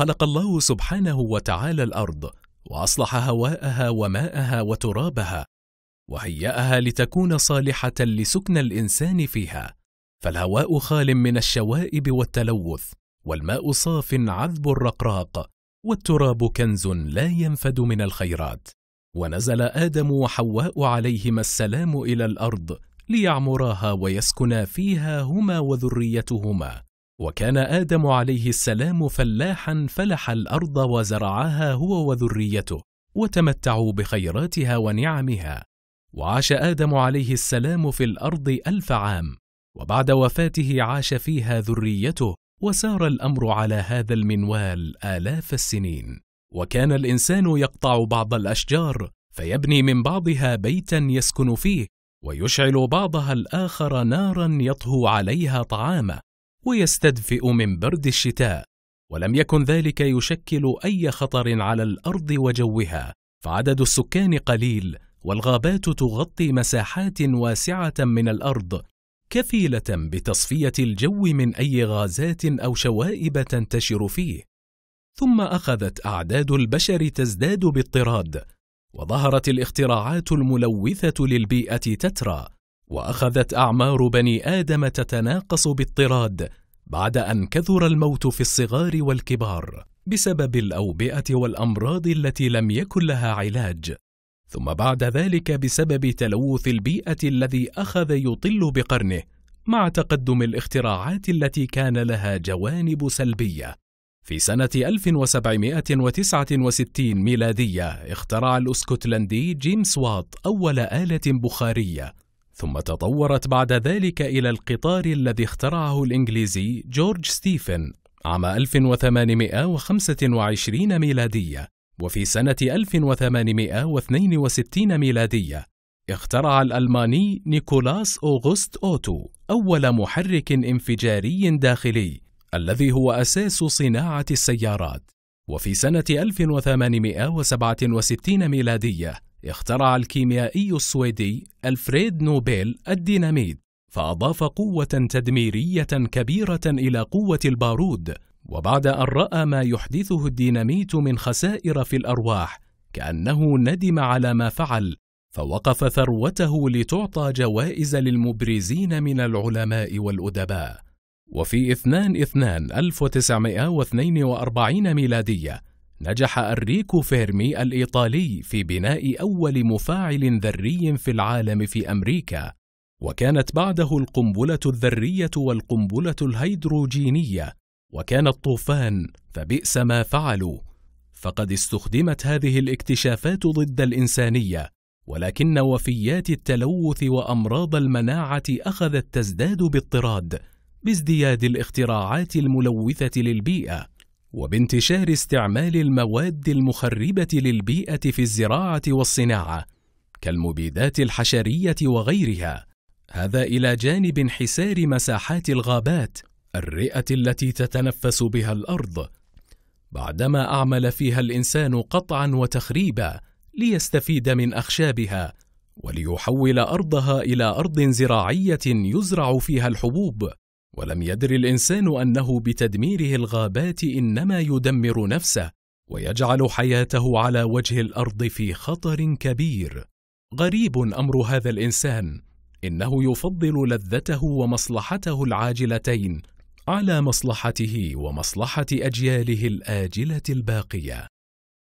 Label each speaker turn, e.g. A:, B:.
A: خلق الله سبحانه وتعالى الأرض وأصلح هواءها وماءها وترابها وهيأها لتكون صالحة لسكن الإنسان فيها فالهواء خال من الشوائب والتلوث والماء صاف عذب الرقراق والتراب كنز لا ينفد من الخيرات ونزل آدم وحواء عليهما السلام إلى الأرض ليعمراها ويسكنا فيها هما وذريتهما وكان آدم عليه السلام فلاحا فلح الأرض وزرعها هو وذريته وتمتعوا بخيراتها ونعمها وعاش آدم عليه السلام في الأرض ألف عام وبعد وفاته عاش فيها ذريته وسار الأمر على هذا المنوال آلاف السنين وكان الإنسان يقطع بعض الأشجار فيبني من بعضها بيتا يسكن فيه ويشعل بعضها الآخر نارا يطهو عليها طعامه ويستدفئ من برد الشتاء ولم يكن ذلك يشكل أي خطر على الأرض وجوها فعدد السكان قليل والغابات تغطي مساحات واسعة من الأرض كفيلة بتصفية الجو من أي غازات أو شوائب تنتشر فيه ثم أخذت أعداد البشر تزداد باضطراد وظهرت الاختراعات الملوثة للبيئة تترى واخذت اعمار بني ادم تتناقص باضطراد بعد ان كثر الموت في الصغار والكبار بسبب الاوبئه والامراض التي لم يكن لها علاج ثم بعد ذلك بسبب تلوث البيئه الذي اخذ يطل بقرنه مع تقدم الاختراعات التي كان لها جوانب سلبيه في سنة 1769 ميلادية اخترع الاسكتلندي جيمس وات أول آلة بخارية ثم تطورت بعد ذلك إلى القطار الذي اخترعه الإنجليزي جورج ستيفن عام 1825 ميلادية وفي سنة 1862 ميلادية اخترع الألماني نيكولاس أوغست أوتو أول محرك انفجاري داخلي الذي هو أساس صناعة السيارات وفي سنة 1867 ميلادية اخترع الكيميائي السويدي ألفريد نوبيل الديناميت فأضاف قوة تدميرية كبيرة إلى قوة البارود وبعد أن رأى ما يحدثه الديناميت من خسائر في الأرواح كأنه ندم على ما فعل فوقف ثروته لتعطى جوائز للمبرزين من العلماء والأدباء وفي 2 2 1942 ميلادية نجح أنريكو فيرمي الإيطالي في بناء أول مفاعل ذري في العالم في أمريكا، وكانت بعده القنبلة الذرية والقنبلة الهيدروجينية، وكان الطوفان فبئس ما فعلوا، فقد استخدمت هذه الاكتشافات ضد الإنسانية، ولكن وفيات التلوث وأمراض المناعة أخذت تزداد باضطراد بازدياد الاختراعات الملوثة للبيئة. وبانتشار استعمال المواد المخربة للبيئة في الزراعة والصناعة كالمبيدات الحشرية وغيرها هذا إلى جانب انحسار مساحات الغابات الرئة التي تتنفس بها الأرض بعدما أعمل فيها الإنسان قطعا وتخريبا ليستفيد من أخشابها وليحول أرضها إلى أرض زراعية يزرع فيها الحبوب ولم يدر الانسان انه بتدميره الغابات انما يدمر نفسه ويجعل حياته على وجه الارض في خطر كبير غريب امر هذا الانسان انه يفضل لذته ومصلحته العاجلتين على مصلحته ومصلحه اجياله الاجله الباقيه